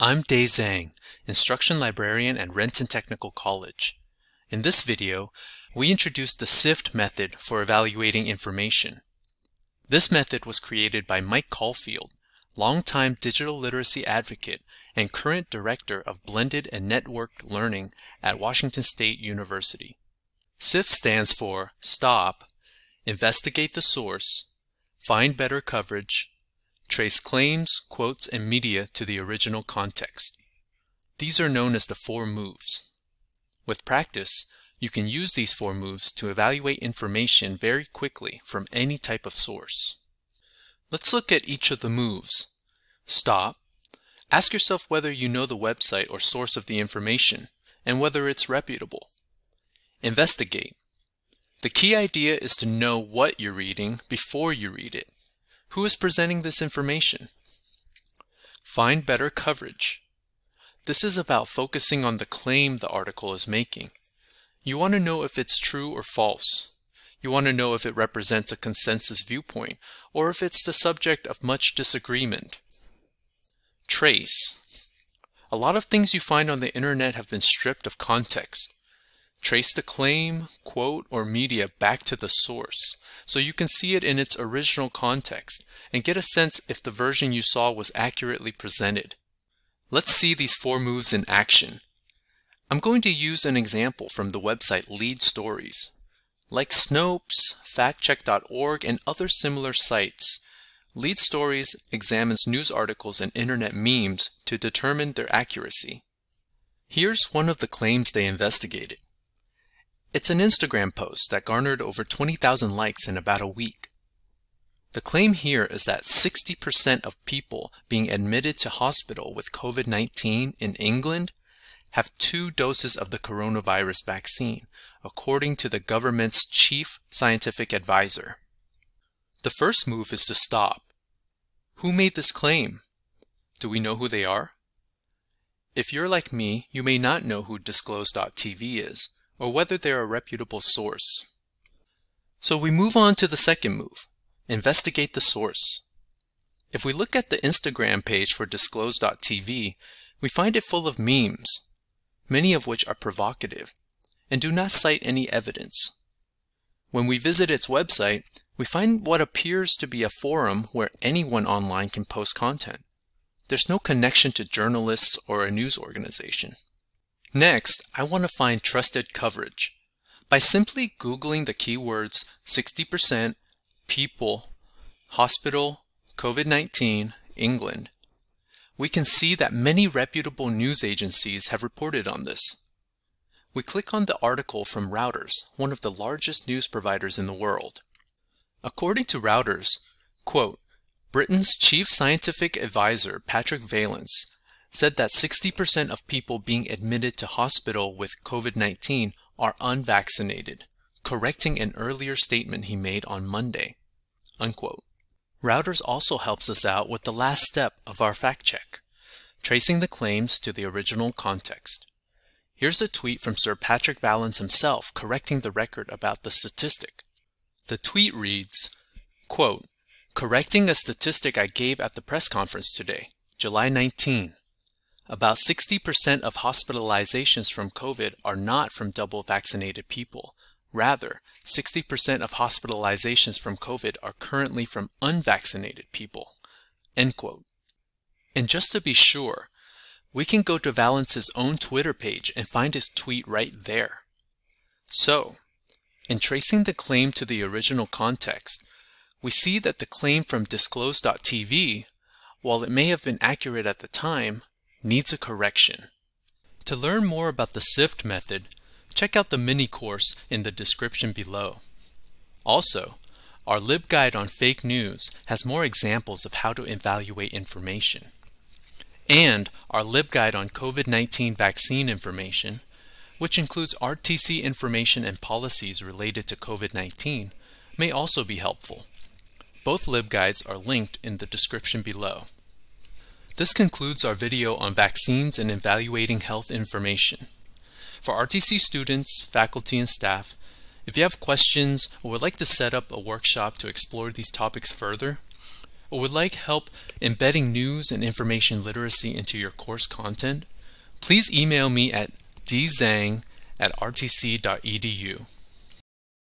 I'm Dai Zhang, Instruction Librarian at Renton Technical College. In this video, we introduce the SIFT method for evaluating information. This method was created by Mike Caulfield, longtime digital literacy advocate and current director of blended and networked learning at Washington State University. SIFT stands for STOP, Investigate the Source, Find Better Coverage, trace claims, quotes, and media to the original context. These are known as the four moves. With practice, you can use these four moves to evaluate information very quickly from any type of source. Let's look at each of the moves. Stop. Ask yourself whether you know the website or source of the information, and whether it's reputable. Investigate. The key idea is to know what you're reading before you read it. Who is presenting this information? Find better coverage. This is about focusing on the claim the article is making. You want to know if it's true or false. You want to know if it represents a consensus viewpoint or if it's the subject of much disagreement. Trace. A lot of things you find on the internet have been stripped of context. Trace the claim, quote, or media back to the source so you can see it in its original context and get a sense if the version you saw was accurately presented. Let's see these four moves in action. I'm going to use an example from the website Lead Stories. Like Snopes, factcheck.org, and other similar sites, Lead Stories examines news articles and internet memes to determine their accuracy. Here's one of the claims they investigated. It's an Instagram post that garnered over 20,000 likes in about a week. The claim here is that 60% of people being admitted to hospital with COVID 19 in England have two doses of the coronavirus vaccine, according to the government's chief scientific advisor. The first move is to stop. Who made this claim? Do we know who they are? If you're like me, you may not know who Disclose.tv is, or whether they're a reputable source. So we move on to the second move, investigate the source. If we look at the Instagram page for disclose.tv, we find it full of memes, many of which are provocative, and do not cite any evidence. When we visit its website, we find what appears to be a forum where anyone online can post content. There's no connection to journalists or a news organization. Next, I want to find trusted coverage. By simply Googling the keywords 60%, people, hospital, COVID-19, England, we can see that many reputable news agencies have reported on this. We click on the article from Routers, one of the largest news providers in the world. According to Routers, quote, Britain's chief scientific advisor, Patrick Valence, said that 60% of people being admitted to hospital with COVID 19 are unvaccinated, correcting an earlier statement he made on Monday. Unquote. Routers also helps us out with the last step of our fact check, tracing the claims to the original context. Here's a tweet from Sir Patrick Vallance himself correcting the record about the statistic. The tweet reads, quote, Correcting a statistic I gave at the press conference today, July 19, about 60% of hospitalizations from COVID are not from double vaccinated people. Rather, 60% of hospitalizations from COVID are currently from unvaccinated people. End quote. And just to be sure, we can go to Valence's own Twitter page and find his tweet right there. So, in tracing the claim to the original context, we see that the claim from disclose.tv, while it may have been accurate at the time, needs a correction. To learn more about the SIFT method, check out the mini-course in the description below. Also, our LibGuide on fake news has more examples of how to evaluate information. And our LibGuide on COVID-19 vaccine information, which includes RTC information and policies related to COVID-19, may also be helpful. Both LibGuides are linked in the description below. This concludes our video on vaccines and evaluating health information. For RTC students, faculty, and staff, if you have questions or would like to set up a workshop to explore these topics further, or would like help embedding news and information literacy into your course content, please email me at dzang at rtc.edu.